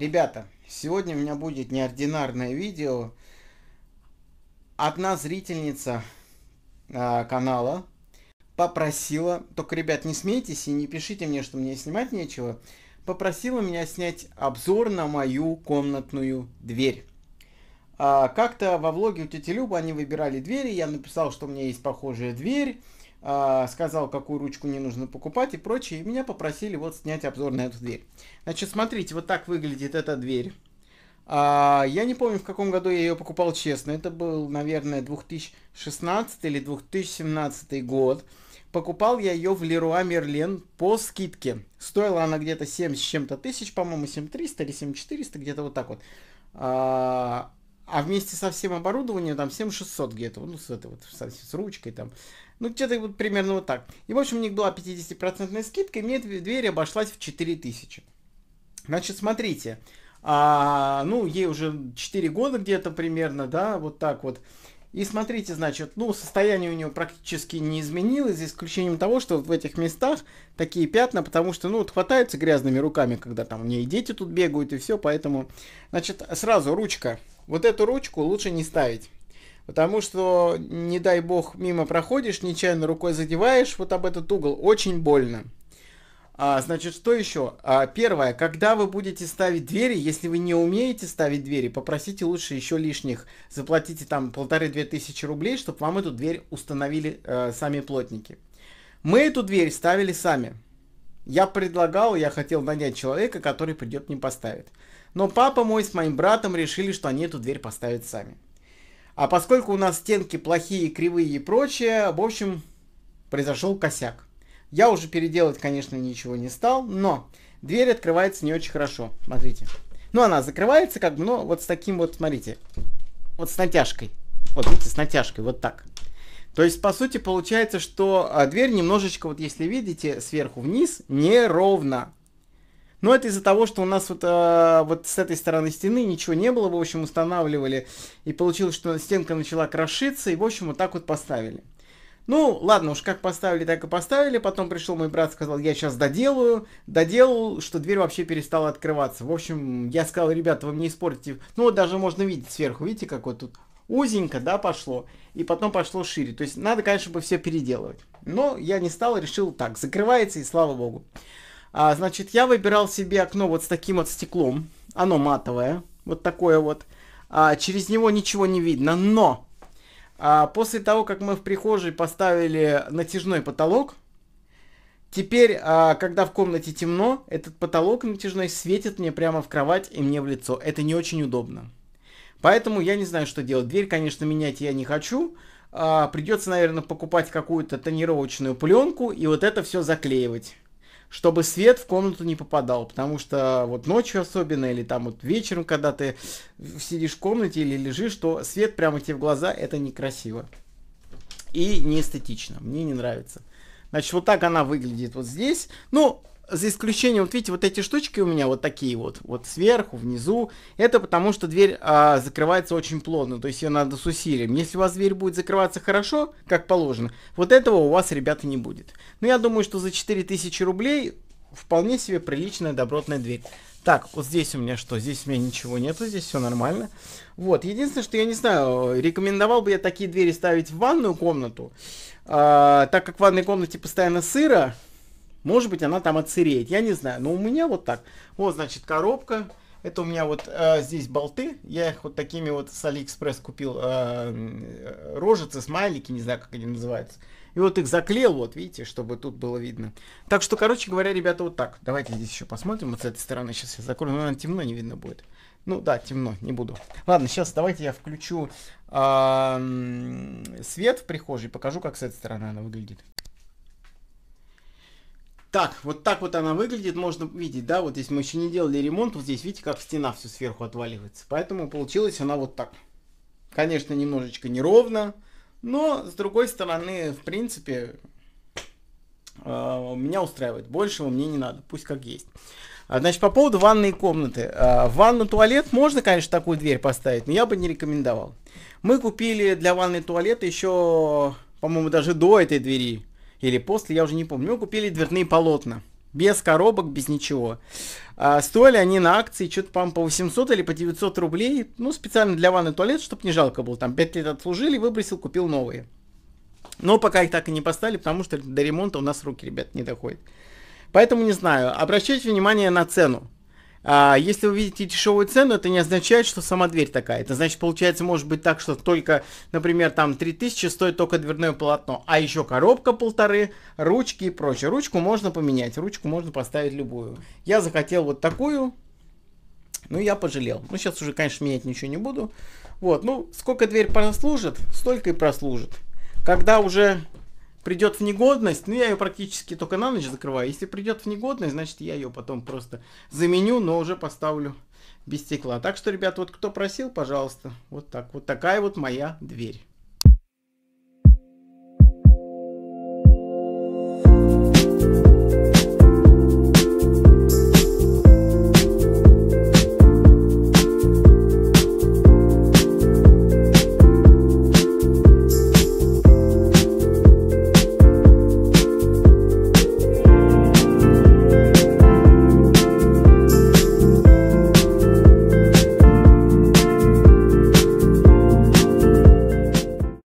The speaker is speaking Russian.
Ребята, сегодня у меня будет неординарное видео. Одна зрительница э, канала попросила, только, ребят, не смейтесь и не пишите мне, что мне снимать нечего, попросила меня снять обзор на мою комнатную дверь. А, Как-то во влоге у тети Любы они выбирали двери, я написал, что у меня есть похожая дверь, а, сказал, какую ручку не нужно покупать и прочее, и меня попросили вот снять обзор на эту дверь. Значит, смотрите, вот так выглядит эта дверь. А, я не помню, в каком году я ее покупал честно. Это был, наверное, 2016 или 2017 год. Покупал я ее в Леруа Мерлен по скидке. Стоила она где-то 7 с чем-то тысяч, по-моему, 7300 или 7400, где-то вот так вот. А, а вместе со всем оборудованием там 7600 где-то, ну, с этой вот, с, с ручкой там, ну, где-то вот примерно вот так. И, в общем, у них была 50% скидка, и мне дверь обошлась в 4000. Значит, смотрите, а, ну, ей уже 4 года где-то примерно, да, вот так вот. И смотрите, значит, ну, состояние у него практически не изменилось, за исключением того, что вот в этих местах такие пятна, потому что, ну, вот хватаются грязными руками, когда там у меня и дети тут бегают, и все, поэтому, значит, сразу ручка. Вот эту ручку лучше не ставить. Потому что, не дай бог, мимо проходишь, нечаянно рукой задеваешь вот об этот угол, очень больно. А, значит, что еще? А, первое, когда вы будете ставить двери, если вы не умеете ставить двери, попросите лучше еще лишних, заплатите там полторы-две тысячи рублей, чтобы вам эту дверь установили э, сами плотники. Мы эту дверь ставили сами. Я предлагал, я хотел нанять человека, который придет мне поставит. Но папа мой с моим братом решили, что они эту дверь поставят сами. А поскольку у нас стенки плохие, кривые и прочее, в общем, произошел косяк. Я уже переделать, конечно, ничего не стал, но дверь открывается не очень хорошо. Смотрите. Ну, она закрывается как бы, но вот с таким вот, смотрите, вот с натяжкой. Вот, видите, с натяжкой, вот так. То есть, по сути, получается, что а, дверь немножечко, вот если видите, сверху вниз, неровно. Но это из-за того, что у нас вот, э, вот с этой стороны стены ничего не было, в общем, устанавливали. И получилось, что стенка начала крошиться, и, в общем, вот так вот поставили. Ну, ладно уж, как поставили, так и поставили. Потом пришел мой брат, сказал, я сейчас доделаю. Доделал, что дверь вообще перестала открываться. В общем, я сказал, ребята, вы мне испортите. Ну, вот даже можно видеть сверху, видите, как вот тут узенько, да, пошло. И потом пошло шире. То есть надо, конечно, бы все переделывать. Но я не стал, решил так, закрывается и слава богу. А, значит, я выбирал себе окно вот с таким вот стеклом. Оно матовое, вот такое вот. А, через него ничего не видно, но а после того, как мы в прихожей поставили натяжной потолок, теперь, а, когда в комнате темно, этот потолок натяжной светит мне прямо в кровать и мне в лицо. Это не очень удобно. Поэтому я не знаю, что делать. Дверь, конечно, менять я не хочу. А, придется, наверное, покупать какую-то тонировочную пленку и вот это все заклеивать чтобы свет в комнату не попадал, потому что вот ночью особенно, или там вот вечером, когда ты сидишь в комнате или лежишь, то свет прямо тебе в глаза, это некрасиво. И неэстетично, мне не нравится. Значит, вот так она выглядит вот здесь. Ну, за исключением, вот видите, вот эти штучки у меня вот такие вот, вот сверху, внизу, это потому что дверь а, закрывается очень плотно, то есть ее надо с усилием. Если у вас дверь будет закрываться хорошо, как положено, вот этого у вас, ребята, не будет. Но ну, я думаю, что за 4000 рублей вполне себе приличная добротная дверь. Так, вот здесь у меня что? Здесь у меня ничего нету, здесь все нормально. Вот, единственное, что я не знаю, рекомендовал бы я такие двери ставить в ванную комнату, а, так как в ванной комнате постоянно сыро, может быть, она там отсыреет, я не знаю. Но у меня вот так. Вот, значит, коробка. Это у меня вот э, здесь болты. Я их вот такими вот с Алиэкспресс купил. Э, э, рожицы, смайлики, не знаю, как они называются. И вот их заклеил, вот видите, чтобы тут было видно. Так что, короче говоря, ребята, вот так. Давайте здесь еще посмотрим. Вот с этой стороны сейчас я закрою. Ну, наверное, темно не видно будет. Ну да, темно, не буду. Ладно, сейчас давайте я включу э, свет в прихожей, покажу, как с этой стороны она выглядит. Так, вот так вот она выглядит, можно видеть, да, вот здесь мы еще не делали ремонт, вот здесь, видите, как стена все сверху отваливается. Поэтому получилась она вот так. Конечно, немножечко неровно, но, с другой стороны, в принципе, э, меня устраивает. Большего мне не надо, пусть как есть. А, значит, по поводу ванной комнаты. А, в ванну-туалет можно, конечно, такую дверь поставить, но я бы не рекомендовал. Мы купили для ванной туалета еще, по-моему, даже до этой двери или после, я уже не помню. Мы купили дверные полотна. Без коробок, без ничего. А, стоили они на акции что-то, по по 800 или по 900 рублей. Ну, специально для ванны туалет, чтобы не жалко было. Там 5 лет отслужили, выбросил, купил новые. Но пока их так и не поставили, потому что до ремонта у нас руки, ребят, не доходят. Поэтому не знаю. Обращайте внимание на цену. А если вы видите дешевую цену, это не означает, что сама дверь такая. Это значит, получается, может быть так, что только, например, там 3000 стоит только дверное полотно, а еще коробка полторы, ручки и прочее. Ручку можно поменять, ручку можно поставить любую. Я захотел вот такую, ну я пожалел. Ну сейчас уже, конечно, менять ничего не буду. Вот, ну сколько дверь прослужит, столько и прослужит. Когда уже придет в негодность, ну я ее практически только на ночь закрываю. Если придет в негодность, значит я ее потом просто заменю, но уже поставлю без стекла. Так что, ребят, вот кто просил, пожалуйста, вот так. Вот такая вот моя дверь.